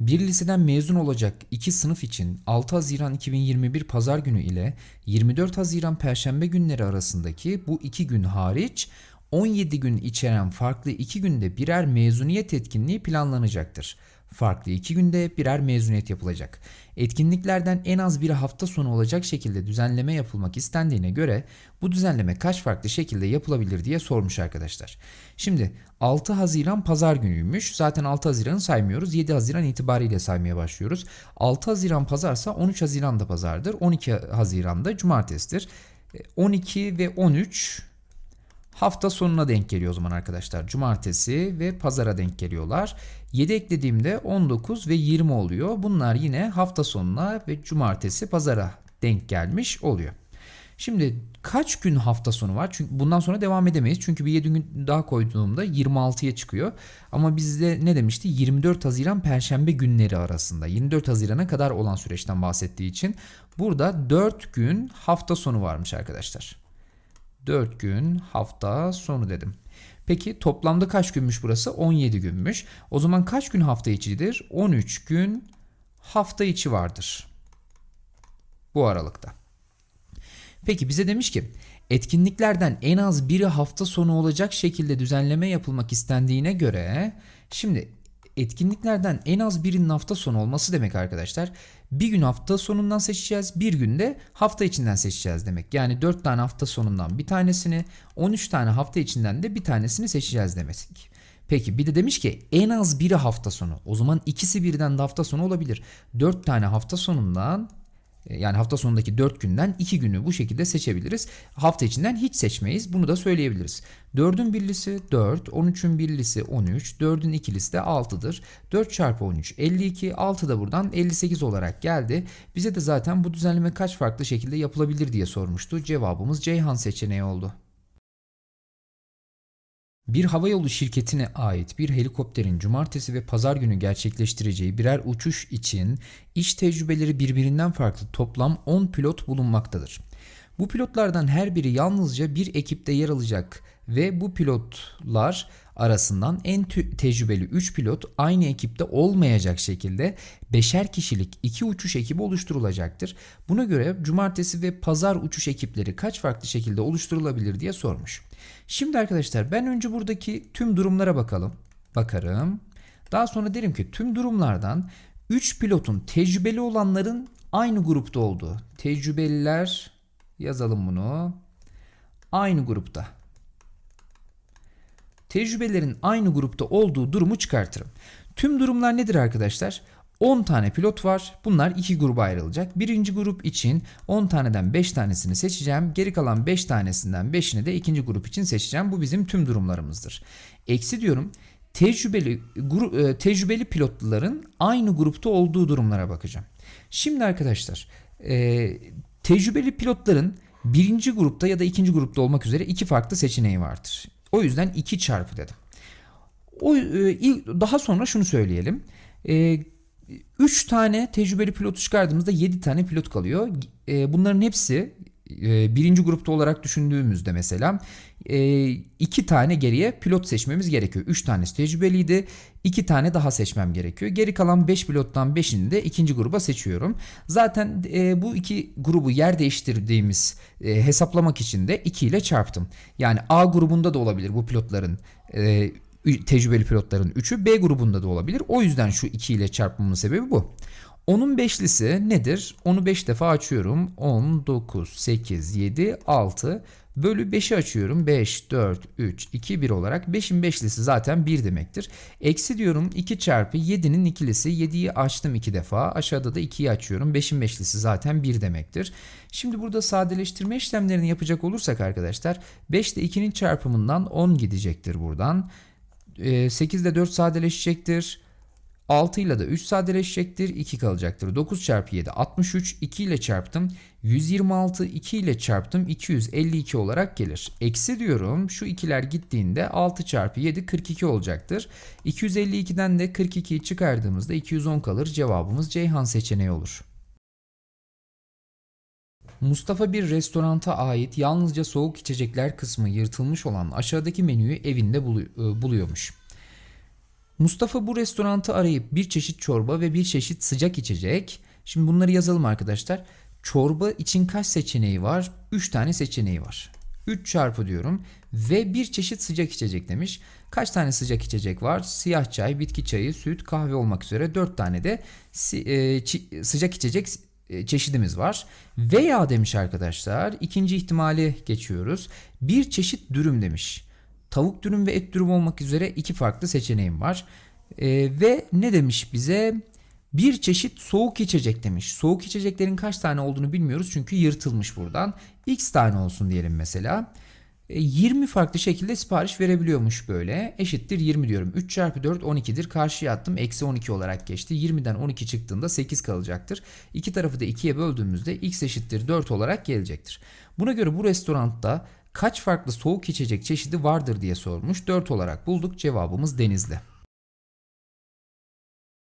Bir liseden mezun olacak iki sınıf için 6 Haziran 2021 Pazar günü ile 24 Haziran Perşembe günleri arasındaki bu iki gün hariç 17 gün içeren farklı iki günde birer mezuniyet etkinliği planlanacaktır. Farklı iki günde birer mezuniyet yapılacak. Etkinliklerden en az bir hafta sonu olacak şekilde düzenleme yapılmak istendiğine göre bu düzenleme kaç farklı şekilde yapılabilir diye sormuş arkadaşlar. Şimdi 6 Haziran pazar günüymüş. Zaten 6 Haziran'ı saymıyoruz. 7 Haziran itibariyle saymaya başlıyoruz. 6 Haziran pazarsa 13 Haziran da pazardır. 12 Haziran da cumartesidir. 12 e, ve 13 Hafta sonuna denk geliyor o zaman arkadaşlar. Cumartesi ve pazara denk geliyorlar. 7 eklediğimde 19 ve 20 oluyor. Bunlar yine hafta sonuna ve cumartesi pazara denk gelmiş oluyor. Şimdi kaç gün hafta sonu var? Çünkü bundan sonra devam edemeyiz. Çünkü bir 7 gün daha koyduğumda 26'ya çıkıyor. Ama bizde ne demişti? 24 Haziran Perşembe günleri arasında. 24 Haziran'a kadar olan süreçten bahsettiği için burada 4 gün hafta sonu varmış arkadaşlar. 4 gün hafta sonu dedim. Peki toplamda kaç günmüş burası? 17 günmüş. O zaman kaç gün hafta içidir? 13 gün hafta içi vardır. Bu aralıkta. Peki bize demiş ki etkinliklerden en az biri hafta sonu olacak şekilde düzenleme yapılmak istendiğine göre şimdi etkinliklerden en az birinin hafta sonu olması demek arkadaşlar. Bir gün hafta sonundan seçeceğiz, bir günde hafta içinden seçeceğiz demek. Yani 4 tane hafta sonundan bir tanesini, 13 tane hafta içinden de bir tanesini seçeceğiz demek. Peki bir de demiş ki en az biri hafta sonu. O zaman ikisi birden de hafta sonu olabilir. 4 tane hafta sonundan e, yani hafta sonundaki 4 günden 2 günü bu şekilde seçebiliriz. Hafta içinden hiç seçmeyiz. Bunu da söyleyebiliriz. 4'ün birlisi 4, 13'ün birlisi 13, 4'ün ikilisi de 6'dır. 4 çarpı 13 52, 6 da buradan 58 olarak geldi. Bize de zaten bu düzenleme kaç farklı şekilde yapılabilir diye sormuştu. Cevabımız Ceyhan seçeneği oldu. Bir havayolu şirketine ait bir helikopterin cumartesi ve pazar günü gerçekleştireceği birer uçuş için iş tecrübeleri birbirinden farklı toplam 10 pilot bulunmaktadır. Bu pilotlardan her biri yalnızca bir ekipte yer alacak ve bu pilotlar arasından en tecrübeli 3 pilot aynı ekipte olmayacak şekilde beşer kişilik 2 uçuş ekibi oluşturulacaktır. Buna göre cumartesi ve pazar uçuş ekipleri kaç farklı şekilde oluşturulabilir diye sormuş. Şimdi arkadaşlar ben önce buradaki tüm durumlara bakalım. Bakarım. Daha sonra derim ki tüm durumlardan 3 pilotun tecrübeli olanların aynı grupta olduğu. Tecrübeliler yazalım bunu. Aynı grupta tecrübelerin aynı grupta olduğu durumu çıkartırım. Tüm durumlar nedir arkadaşlar? 10 tane pilot var. Bunlar iki gruba ayrılacak. Birinci grup için 10 taneden 5 tanesini seçeceğim. Geri kalan 5 tanesinden 5'ini de ikinci grup için seçeceğim. Bu bizim tüm durumlarımızdır. Eksi diyorum. Tecrübeli, gru, e, tecrübeli pilotların aynı grupta olduğu durumlara bakacağım. Şimdi arkadaşlar e, tecrübeli pilotların birinci grupta ya da ikinci grupta olmak üzere iki farklı seçeneği vardır. O yüzden 2 çarpı dedim. O, e, daha sonra şunu söyleyelim. E, 3 tane tecrübeli pilotu çıkardığımızda 7 tane pilot kalıyor. E, bunların hepsi e, birinci grupta olarak düşündüğümüzde mesela e, iki tane geriye pilot seçmemiz gerekiyor. Üç tanesi tecrübeliydi. iki tane daha seçmem gerekiyor. Geri kalan beş pilottan beşini de ikinci gruba seçiyorum. Zaten e, bu iki grubu yer değiştirdiğimiz hesaplamak için de iki ile çarptım. Yani A grubunda da olabilir bu pilotların tecrübeli pilotların 3'ü B grubunda da olabilir. O yüzden şu 2 ile çarpmamın sebebi bu. 10'un beşlisi nedir? Onu 5 defa açıyorum. 10, 9, 8, 7, 6 bölü 5'i açıyorum. 5, 4, 3, 2, 1 olarak 5'in beşlisi zaten 1 demektir. Eksi diyorum 2 çarpı 7'nin ikilisi. 7'yi açtım 2 defa. Aşağıda da 2'yi açıyorum. 5'in beşlisi zaten 1 demektir. Şimdi burada sadeleştirme işlemlerini yapacak olursak arkadaşlar 5 ile 2'nin çarpımından 10 gidecektir buradan. 8 ee, ile 4 sadeleşecektir. 6 ile de 3 sadeleşecektir. 2 kalacaktır. 9 çarpı 7 63. 2 ile çarptım. 126. 2 ile çarptım. 252 olarak gelir. Eksi diyorum. Şu ikiler gittiğinde 6 çarpı 7 42 olacaktır. 252'den de 42'yi çıkardığımızda 210 kalır. Cevabımız Ceyhan seçeneği olur. Mustafa bir restoranta ait yalnızca soğuk içecekler kısmı yırtılmış olan aşağıdaki menüyü evinde e, buluyormuş. Mustafa bu restorantı arayıp bir çeşit çorba ve bir çeşit sıcak içecek. Şimdi bunları yazalım arkadaşlar. Çorba için kaç seçeneği var? 3 tane seçeneği var. 3 çarpı diyorum ve bir çeşit sıcak içecek demiş. Kaç tane sıcak içecek var? Siyah çay, bitki çayı, süt, kahve olmak üzere 4 tane de e, sıcak içecek e, çeşidimiz var. Veya demiş arkadaşlar ikinci ihtimali geçiyoruz. Bir çeşit dürüm demiş tavuk dürüm ve et dürüm olmak üzere iki farklı seçeneğim var. E, ve ne demiş bize? Bir çeşit soğuk içecek demiş. Soğuk içeceklerin kaç tane olduğunu bilmiyoruz çünkü yırtılmış buradan. X tane olsun diyelim mesela. 20 ee, farklı şekilde sipariş verebiliyormuş böyle. Eşittir 20 diyorum. 3 çarpı 4 12'dir. Karşıya attım. Eksi 12 olarak geçti. 20'den 12 çıktığında 8 kalacaktır. İki tarafı da 2'ye böldüğümüzde x eşittir 4 olarak gelecektir. Buna göre bu restoranda kaç farklı soğuk içecek çeşidi vardır diye sormuş. 4 olarak bulduk cevabımız denizli.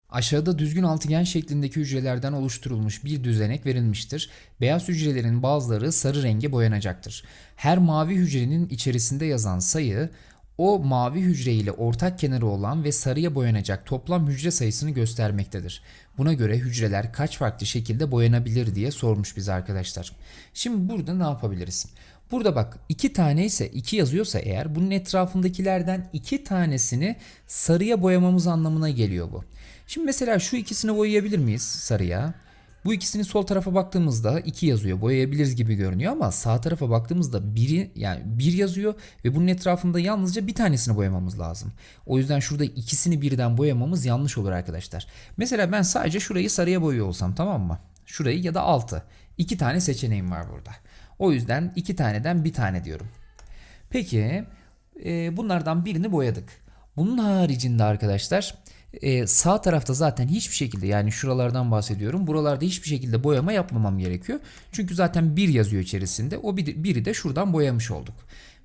Aşağıda düzgün altıgen şeklindeki hücrelerden oluşturulmuş bir düzenek verilmiştir. Beyaz hücrelerin bazıları sarı renge boyanacaktır. Her mavi hücrenin içerisinde yazan sayı o mavi hücre ile ortak kenarı olan ve sarıya boyanacak toplam hücre sayısını göstermektedir. Buna göre hücreler kaç farklı şekilde boyanabilir diye sormuş bize arkadaşlar. Şimdi burada ne yapabiliriz? Burada bak iki tane ise iki yazıyorsa eğer bunun etrafındakilerden iki tanesini sarıya boyamamız anlamına geliyor bu. Şimdi mesela şu ikisini boyayabilir miyiz sarıya? Bu ikisini sol tarafa baktığımızda 2 yazıyor. Boyayabiliriz gibi görünüyor ama sağ tarafa baktığımızda biri yani bir yazıyor ve bunun etrafında yalnızca bir tanesini boyamamız lazım. O yüzden şurada ikisini birden boyamamız yanlış olur arkadaşlar. Mesela ben sadece şurayı sarıya boyuyor olsam tamam mı? Şurayı ya da altı. İki tane seçeneğim var burada. O yüzden iki taneden bir tane diyorum. Peki e, bunlardan birini boyadık. Bunun haricinde arkadaşlar e, sağ tarafta zaten hiçbir şekilde yani şuralardan bahsediyorum. Buralarda hiçbir şekilde boyama yapmamam gerekiyor. Çünkü zaten bir yazıyor içerisinde. O bir, biri de şuradan boyamış olduk.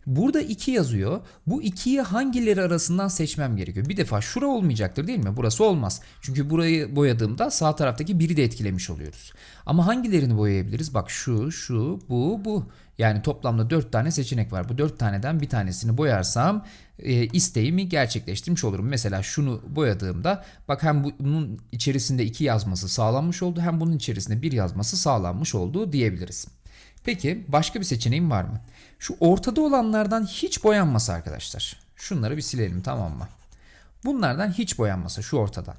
Burada 2 yazıyor. Bu 2'yi hangileri arasından seçmem gerekiyor? Bir defa şura olmayacaktır değil mi? Burası olmaz. Çünkü burayı boyadığımda sağ taraftaki 1'i de etkilemiş oluyoruz. Ama hangilerini boyayabiliriz? Bak şu, şu, bu, bu. Yani toplamda 4 tane seçenek var. Bu 4 taneden bir tanesini boyarsam e, isteğimi gerçekleştirmiş olurum. Mesela şunu boyadığımda bak hem bunun içerisinde 2 yazması sağlanmış oldu hem bunun içerisinde 1 yazması sağlanmış oldu diyebiliriz. Peki başka bir seçeneğim var mı? Şu ortada olanlardan hiç boyanmasa arkadaşlar. Şunları bir silelim tamam mı? Bunlardan hiç boyanmasa şu ortadan.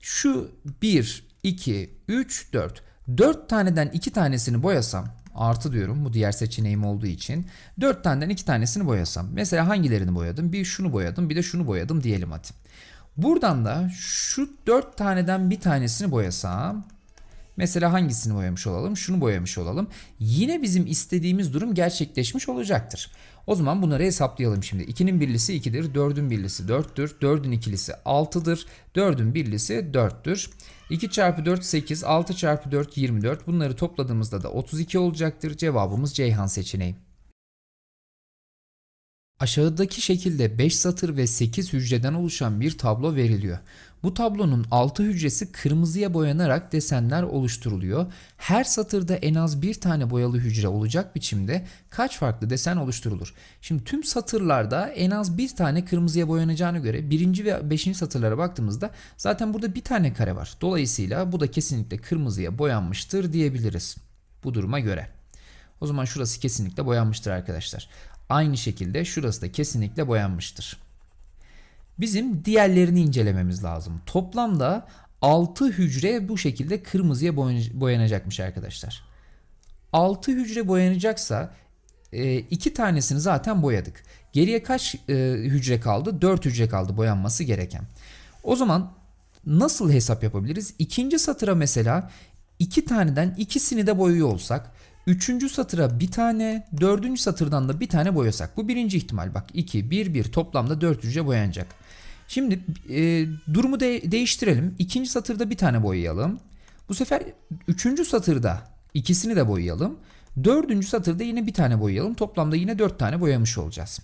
Şu 1, 2, 3, 4. 4 taneden 2 tanesini boyasam artı diyorum bu diğer seçeneğim olduğu için 4 taneden 2 tanesini boyasam. Mesela hangilerini boyadım? Bir şunu boyadım bir de şunu boyadım diyelim hadi. Buradan da şu 4 taneden bir tanesini boyasam Mesela hangisini boyamış olalım? Şunu boyamış olalım. Yine bizim istediğimiz durum gerçekleşmiş olacaktır. O zaman bunları hesaplayalım şimdi. 2'nin birlisi 2'dir, 4'ün birlisi 4'tür, 4'ün ikilisi 6'dır, 4'ün birlisi 4'tür. 2 çarpı 4 8, 6 çarpı 4 24. Bunları topladığımızda da 32 olacaktır. Cevabımız Ceyhan seçeneği. Aşağıdaki şekilde 5 satır ve 8 hücreden oluşan bir tablo veriliyor. Bu tablonun 6 hücresi kırmızıya boyanarak desenler oluşturuluyor. Her satırda en az bir tane boyalı hücre olacak biçimde kaç farklı desen oluşturulur? Şimdi tüm satırlarda en az bir tane kırmızıya boyanacağına göre birinci ve beşinci satırlara baktığımızda zaten burada bir tane kare var. Dolayısıyla bu da kesinlikle kırmızıya boyanmıştır diyebiliriz bu duruma göre. O zaman şurası kesinlikle boyanmıştır arkadaşlar. Aynı şekilde şurası da kesinlikle boyanmıştır. Bizim diğerlerini incelememiz lazım. Toplamda 6 hücre bu şekilde kırmızıya boyanacakmış arkadaşlar. 6 hücre boyanacaksa 2 e, tanesini zaten boyadık. Geriye kaç e, hücre kaldı? 4 hücre kaldı boyanması gereken. O zaman nasıl hesap yapabiliriz? İkinci satıra mesela 2 taneden ikisini de boyuyor olsak Üçüncü satıra bir tane, dördüncü satırdan da bir tane boyasak. Bu birinci ihtimal. Bak 2, 1, 1 toplamda 4 hücre boyanacak. Şimdi e, durumu de değiştirelim. İkinci satırda bir tane boyayalım. Bu sefer üçüncü satırda ikisini de boyayalım. Dördüncü satırda yine bir tane boyayalım. Toplamda yine dört tane boyamış olacağız.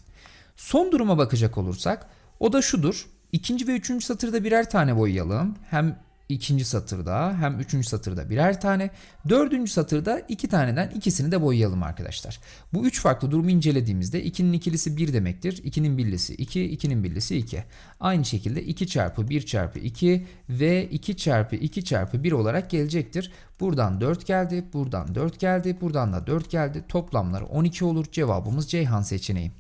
Son duruma bakacak olursak o da şudur. İkinci ve üçüncü satırda birer tane boyayalım. Hem ikinci satırda hem üçüncü satırda birer tane, dördüncü satırda iki taneden ikisini de boyayalım arkadaşlar. Bu üç farklı durumu incelediğimizde ikinin ikilisi bir demektir. 2'nin birlisi iki, ikinin birlisi iki. Aynı şekilde iki çarpı bir çarpı iki ve iki çarpı iki çarpı bir olarak gelecektir. Buradan dört geldi, buradan dört geldi, buradan da dört geldi. Toplamları iki olur. Cevabımız Ceyhan seçeneği.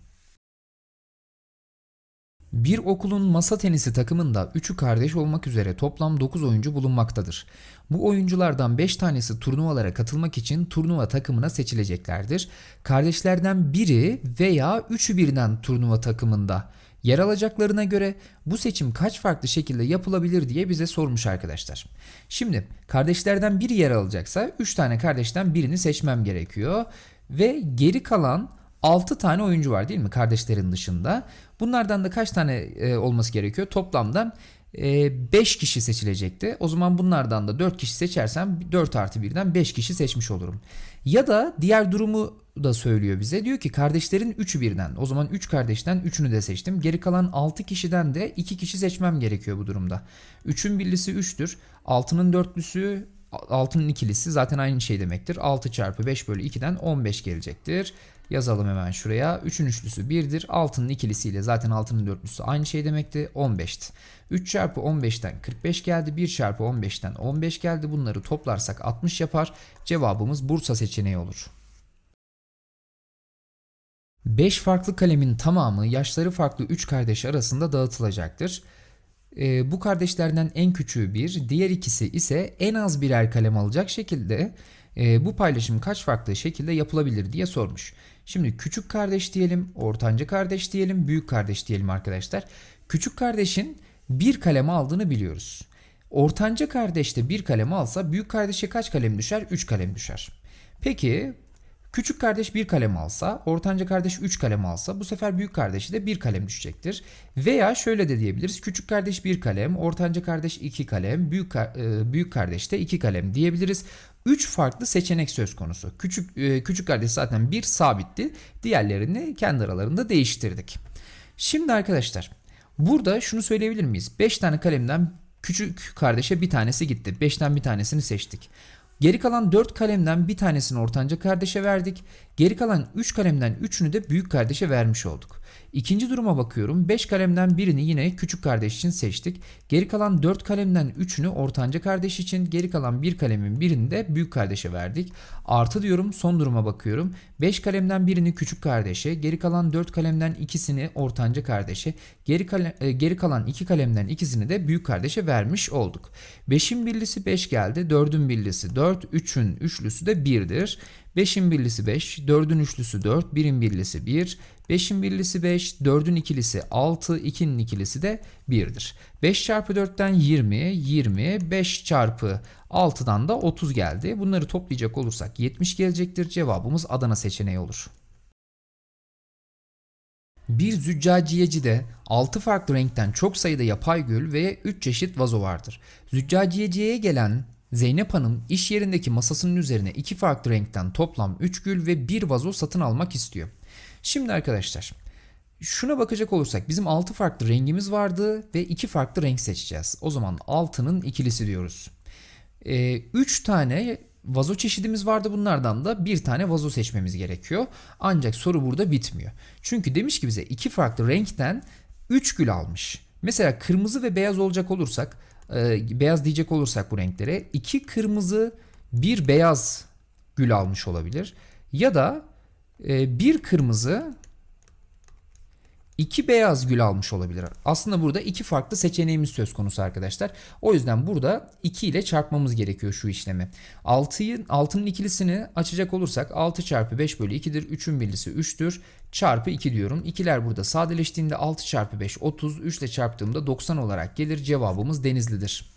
Bir okulun masa tenisi takımında 3'ü kardeş olmak üzere toplam 9 oyuncu bulunmaktadır. Bu oyunculardan 5 tanesi turnuvalara katılmak için turnuva takımına seçileceklerdir. Kardeşlerden biri veya 3'ü birden turnuva takımında yer alacaklarına göre bu seçim kaç farklı şekilde yapılabilir diye bize sormuş arkadaşlar. Şimdi kardeşlerden biri yer alacaksa 3 tane kardeşten birini seçmem gerekiyor ve geri kalan 6 tane oyuncu var değil mi kardeşlerin dışında? Bunlardan da kaç tane e, olması gerekiyor? Toplamda 5 e, kişi seçilecekti. O zaman bunlardan da 4 kişi seçersem 4 artı 1'den 5 kişi seçmiş olurum. Ya da diğer durumu da söylüyor bize. Diyor ki kardeşlerin 3'ü birden. O zaman 3 üç kardeşten 3'ünü de seçtim. Geri kalan 6 kişiden de 2 kişi seçmem gerekiyor bu durumda. 3'ün birlisi 3'tür. 6'nın dörtlüsü 6'nın ikilisi zaten aynı şey demektir. 6 çarpı 5 bölü 2'den 15 gelecektir. Yazalım hemen şuraya. 3'ün üçlüsü 1'dir. 6'nın ikilisiyle zaten 6'nın dörtlüsü aynı şey demekti. 15'ti. 3 çarpı 15'ten 45 geldi. 1 çarpı 15'ten 15 geldi. Bunları toplarsak 60 yapar. Cevabımız Bursa seçeneği olur. 5 farklı kalemin tamamı yaşları farklı 3 kardeş arasında dağıtılacaktır. E, bu kardeşlerden en küçüğü 1, diğer ikisi ise en az birer kalem alacak şekilde e, bu paylaşım kaç farklı şekilde yapılabilir diye sormuş. Şimdi küçük kardeş diyelim, ortanca kardeş diyelim, büyük kardeş diyelim arkadaşlar. Küçük kardeşin bir kaleme aldığını biliyoruz. Ortanca kardeş de bir kalem alsa büyük kardeşe kaç kalem düşer? 3 kalem düşer. Peki Küçük kardeş bir kalem alsa, ortanca kardeş 3 kalem alsa bu sefer büyük kardeşi de bir kalem düşecektir. Veya şöyle de diyebiliriz. Küçük kardeş bir kalem, ortanca kardeş 2 kalem, büyük, ka e, büyük kardeş de 2 kalem diyebiliriz. 3 farklı seçenek söz konusu. Küçük e, küçük kardeş zaten bir sabitti. Diğerlerini kendi aralarında değiştirdik. Şimdi arkadaşlar burada şunu söyleyebilir miyiz? 5 tane kalemden küçük kardeşe bir tanesi gitti. 5'ten bir tanesini seçtik. Geri kalan 4 kalemden bir tanesini ortanca kardeşe verdik. Geri kalan 3 kalemden 3'ünü de büyük kardeşe vermiş olduk. İkinci duruma bakıyorum. 5 kalemden birini yine küçük kardeş için seçtik. Geri kalan 4 kalemden 3'ünü ortanca kardeş için, geri kalan 1 bir kalemin birini de büyük kardeşe verdik. Artı diyorum son duruma bakıyorum. 5 kalemden birini küçük kardeşe, geri kalan 4 kalemden ikisini ortanca kardeşe, geri, kale, e, geri kalan 2 kalemden ikisini de büyük kardeşe vermiş olduk. 5'in birlisi 5 geldi, 4'ün birlisi 4, 3'ün üçlüsü de 1'dir. 5'in birlisi 5, 4'ün üçlüsü 4, 1'in birlisi 1, 5'in birlisi 5, 4'ün ikilisi 6, 2'nin ikilisi de 1'dir. 5 çarpı 4'ten 20, 20, 5 çarpı 6'dan da 30 geldi. Bunları toplayacak olursak 70 gelecektir. Cevabımız Adana seçeneği olur. Bir züccaciyeci de 6 farklı renkten çok sayıda yapay gül ve 3 çeşit vazo vardır. Züccaciyeciye gelen Zeynep Hanım iş yerindeki masasının üzerine iki farklı renkten toplam 3 gül ve bir vazo satın almak istiyor. Şimdi arkadaşlar şuna bakacak olursak bizim 6 farklı rengimiz vardı ve iki farklı renk seçeceğiz. O zaman altının ikilisi diyoruz. 3 ee, üç tane vazo çeşidimiz vardı bunlardan da bir tane vazo seçmemiz gerekiyor. Ancak soru burada bitmiyor. Çünkü demiş ki bize iki farklı renkten 3 gül almış. Mesela kırmızı ve beyaz olacak olursak e, beyaz diyecek olursak bu renklere iki kırmızı bir beyaz gül almış olabilir. Ya da e, bir kırmızı 2 beyaz gül almış olabilir. Aslında burada iki farklı seçeneğimiz söz konusu arkadaşlar. O yüzden burada 2 ile çarpmamız gerekiyor şu işlemi. 6'yı 6'nın ikilisini açacak olursak 6 çarpı 5 bölü 2'dir. 3'ün birlisi 3'tür. Çarpı 2 diyorum. İkiler burada sadeleştiğinde 6 çarpı 5 30. 3 ile çarptığımda 90 olarak gelir. Cevabımız Denizli'dir.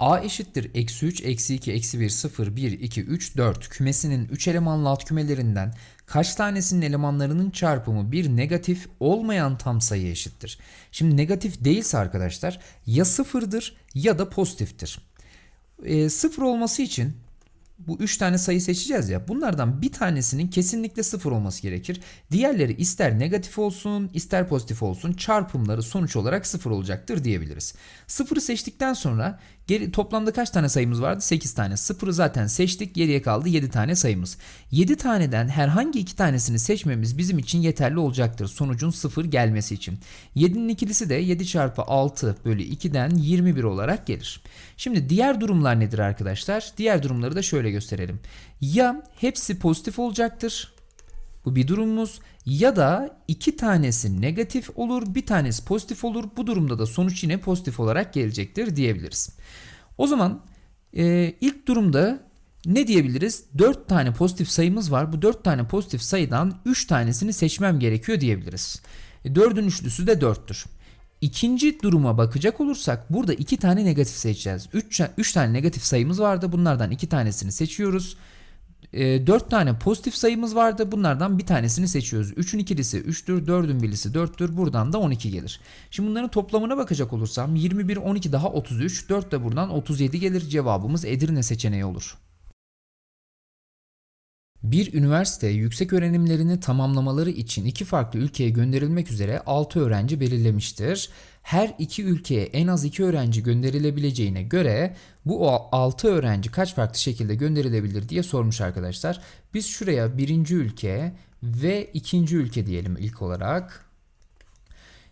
A eşittir eksi 3, eksi 2, eksi 1, 0, 1, 2, 3, 4 kümesinin 3 elemanlı alt kümelerinden kaç tanesinin elemanlarının çarpımı bir negatif olmayan tam sayı eşittir. Şimdi negatif değilse arkadaşlar ya sıfırdır ya da pozitiftir. E, sıfır olması için bu 3 tane sayı seçeceğiz ya bunlardan bir tanesinin kesinlikle sıfır olması gerekir. Diğerleri ister negatif olsun ister pozitif olsun çarpımları sonuç olarak sıfır olacaktır diyebiliriz. Sıfırı seçtikten sonra Geri, toplamda kaç tane sayımız vardı? 8 tane. 0'ı zaten seçtik. Geriye kaldı 7 tane sayımız. 7 taneden herhangi 2 tanesini seçmemiz bizim için yeterli olacaktır. Sonucun 0 gelmesi için. 7'nin ikilisi de 7 çarpı 6 bölü 2'den 21 olarak gelir. Şimdi diğer durumlar nedir arkadaşlar? Diğer durumları da şöyle gösterelim. Ya hepsi pozitif olacaktır bu bir durumumuz. Ya da iki tanesi negatif olur, bir tanesi pozitif olur. Bu durumda da sonuç yine pozitif olarak gelecektir diyebiliriz. O zaman e, ilk durumda ne diyebiliriz? 4 tane pozitif sayımız var. Bu 4 tane pozitif sayıdan 3 tanesini seçmem gerekiyor diyebiliriz. 4'ün e, üçlüsü de 4'tür. İkinci duruma bakacak olursak burada 2 tane negatif seçeceğiz. 3, tane negatif sayımız vardı. Bunlardan 2 tanesini seçiyoruz. E, ee, 4 tane pozitif sayımız vardı. Bunlardan bir tanesini seçiyoruz. 3'ün ikilisi 3'tür, 4'ün birlisi 4'tür. Buradan da 12 gelir. Şimdi bunların toplamına bakacak olursam 21, 12 daha 33, 4 de buradan 37 gelir. Cevabımız Edirne seçeneği olur. Bir üniversite yüksek öğrenimlerini tamamlamaları için iki farklı ülkeye gönderilmek üzere 6 öğrenci belirlemiştir her iki ülkeye en az iki öğrenci gönderilebileceğine göre bu altı öğrenci kaç farklı şekilde gönderilebilir diye sormuş arkadaşlar. Biz şuraya birinci ülke ve ikinci ülke diyelim ilk olarak.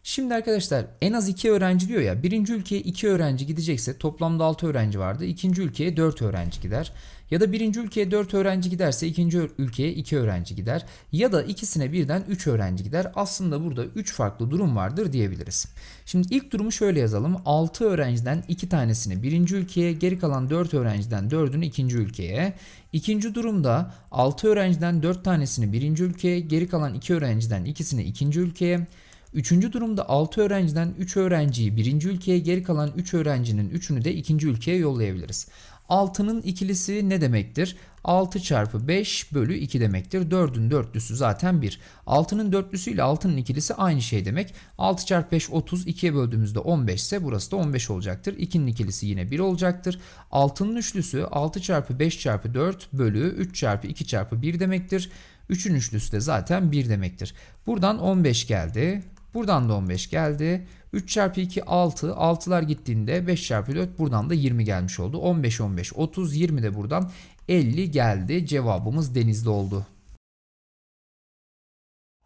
Şimdi arkadaşlar en az iki öğrenci diyor ya birinci ülkeye iki öğrenci gidecekse toplamda altı öğrenci vardı. ikinci ülkeye dört öğrenci gider. Ya da birinci ülkeye 4 öğrenci giderse ikinci ülkeye 2 iki öğrenci gider. Ya da ikisine birden 3 öğrenci gider. Aslında burada 3 farklı durum vardır diyebiliriz. Şimdi ilk durumu şöyle yazalım. 6 öğrenciden 2 tanesini birinci ülkeye, geri kalan 4 öğrenciden 4'ünü ikinci ülkeye. İkinci durumda 6 öğrenciden 4 tanesini birinci ülkeye, geri kalan 2 iki öğrenciden ikisini ikinci ülkeye, Üçüncü durumda 6 öğrenciden 3 öğrenciyi birinci ülkeye geri kalan 3 öğrencinin 3'ünü de ikinci ülkeye yollayabiliriz. 6'nın ikilisi ne demektir? 6 çarpı 5 bölü 2 demektir. 4'ün dörtlüsü zaten 1. 6'nın dörtlüsü ile 6'nın ikilisi aynı şey demek. 6 çarpı 5 30, 2'ye böldüğümüzde 15 ise burası da 15 olacaktır. 2'nin ikilisi yine 1 olacaktır. 6'nın üçlüsü 6 çarpı 5 çarpı 4 bölü 3 çarpı 2 çarpı 1 demektir. 3'ün üçlüsü de zaten 1 demektir. Buradan 15 geldi. Buradan da 15 geldi. 3 çarpı 2 6. 6'lar gittiğinde 5 çarpı 4 buradan da 20 gelmiş oldu. 15 15 30 20 de buradan 50 geldi. Cevabımız denizde oldu.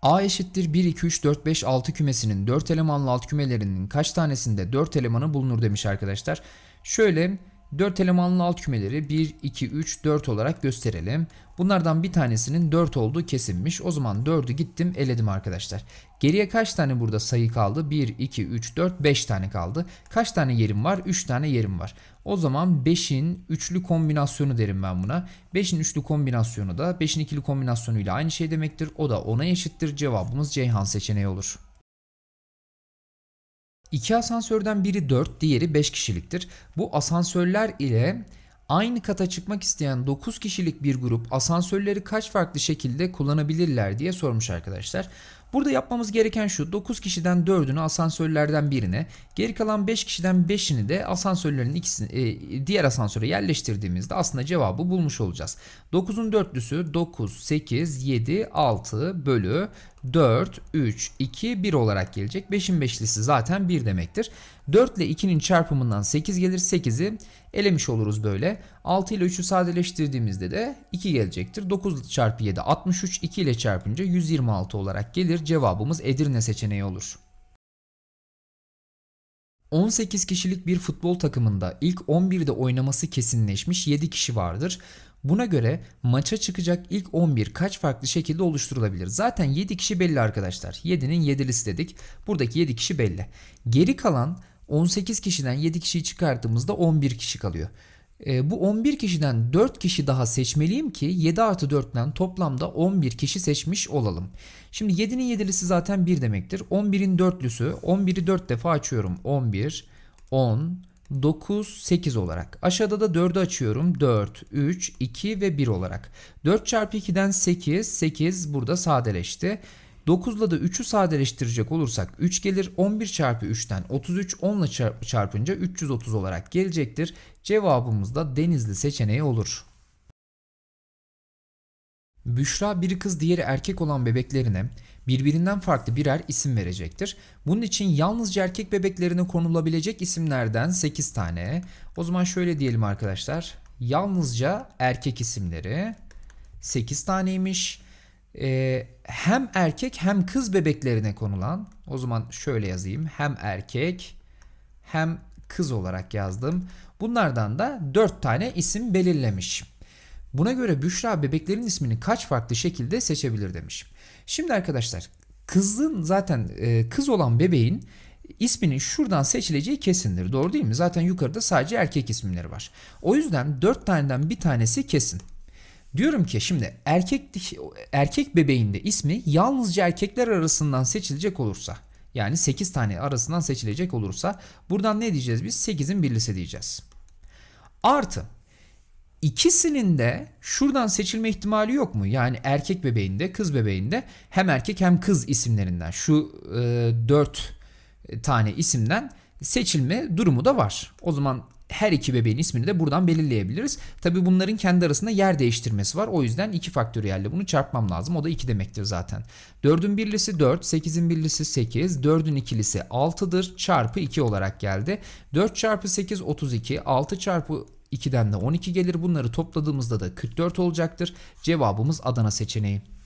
A eşittir 1, 2, 3, 4, 5, 6 kümesinin 4 elemanlı alt kümelerinin kaç tanesinde 4 elemanı bulunur demiş arkadaşlar. Şöyle 4 elemanlı alt kümeleri 1, 2, 3, 4 olarak gösterelim. Bunlardan bir tanesinin 4 olduğu kesinmiş. O zaman 4'ü gittim eledim arkadaşlar. Geriye kaç tane burada sayı kaldı? 1, 2, 3, 4, 5 tane kaldı. Kaç tane yerim var? 3 tane yerim var. O zaman 5'in üçlü kombinasyonu derim ben buna. 5'in üçlü kombinasyonu da 5'in ikili kombinasyonuyla aynı şey demektir. O da 10'a eşittir. Cevabımız Ceyhan seçeneği olur. İki asansörden biri 4, diğeri 5 kişiliktir. Bu asansörler ile aynı kata çıkmak isteyen 9 kişilik bir grup asansörleri kaç farklı şekilde kullanabilirler diye sormuş arkadaşlar. Burada yapmamız gereken şu 9 kişiden 4'ünü asansörlerden birine geri kalan 5 kişiden 5'ini de asansörlerin ikisini e, diğer asansöre yerleştirdiğimizde aslında cevabı bulmuş olacağız. 9'un dörtlüsü 9, 8, 7, 6 bölü 4, 3, 2, 1 olarak gelecek. 5'in beşlisi zaten 1 demektir. 4 ile 2'nin çarpımından 8 gelir. 8'i elemiş oluruz böyle. 6 ile 3'ü sadeleştirdiğimizde de 2 gelecektir. 9 çarpı 7 63 2 ile çarpınca 126 olarak gelir. Cevabımız Edirne seçeneği olur. 18 kişilik bir futbol takımında ilk 11'de oynaması kesinleşmiş 7 kişi vardır. Buna göre maça çıkacak ilk 11 kaç farklı şekilde oluşturulabilir? Zaten 7 kişi belli arkadaşlar. 7'nin 7'lisi dedik. Buradaki 7 kişi belli. Geri kalan 18 kişiden 7 kişiyi çıkarttığımızda 11 kişi kalıyor. E, bu 11 kişiden 4 kişi daha seçmeliyim ki 7 artı 4'ten toplamda 11 kişi seçmiş olalım. Şimdi 7'nin 7'lisi zaten 1 demektir. 11'in 4'lüsü 11'i 4 defa açıyorum. 11, 10, 9, 8 olarak. Aşağıda da 4'ü açıyorum. 4, 3, 2 ve 1 olarak. 4 çarpı 2'den 8, 8 burada sadeleşti. 9 ile de 3'ü sadeleştirecek olursak 3 gelir. 11 çarpı 3'ten 33 10 ile çarpınca 330 olarak gelecektir. Cevabımız da Denizli seçeneği olur. Büşra bir kız diğeri erkek olan bebeklerine birbirinden farklı birer isim verecektir. Bunun için yalnızca erkek bebeklerine konulabilecek isimlerden 8 tane. O zaman şöyle diyelim arkadaşlar. Yalnızca erkek isimleri 8 taneymiş. Ee, hem erkek hem kız bebeklerine konulan o zaman şöyle yazayım. Hem erkek hem kız olarak yazdım. Bunlardan da 4 tane isim belirlemiş. Buna göre Büşra bebeklerin ismini kaç farklı şekilde seçebilir demiş. Şimdi arkadaşlar kızın zaten e, kız olan bebeğin isminin şuradan seçileceği kesindir. Doğru değil mi? Zaten yukarıda sadece erkek isimleri var. O yüzden 4 taneden bir tanesi kesin. Diyorum ki şimdi erkek erkek bebeğin de ismi yalnızca erkekler arasından seçilecek olursa yani 8 tane arasından seçilecek olursa buradan ne diyeceğiz biz? 8'in birlisi diyeceğiz. Artı ikisinin de şuradan seçilme ihtimali yok mu? Yani erkek bebeğinde kız bebeğinde hem erkek hem kız isimlerinden şu e, 4 tane isimden seçilme durumu da var. O zaman her iki bebeğin ismini de buradan belirleyebiliriz. Tabi bunların kendi arasında yer değiştirmesi var. O yüzden 2 faktöriyelle bunu çarpmam lazım. O da 2 demektir zaten. 4'ün birlisi 4, 8'in birlisi 8, 4'ün ikilisi 6'dır. Çarpı 2 olarak geldi. 4 çarpı 8 32, 6 çarpı 2'den de 12 gelir. Bunları topladığımızda da 44 olacaktır. Cevabımız Adana seçeneği.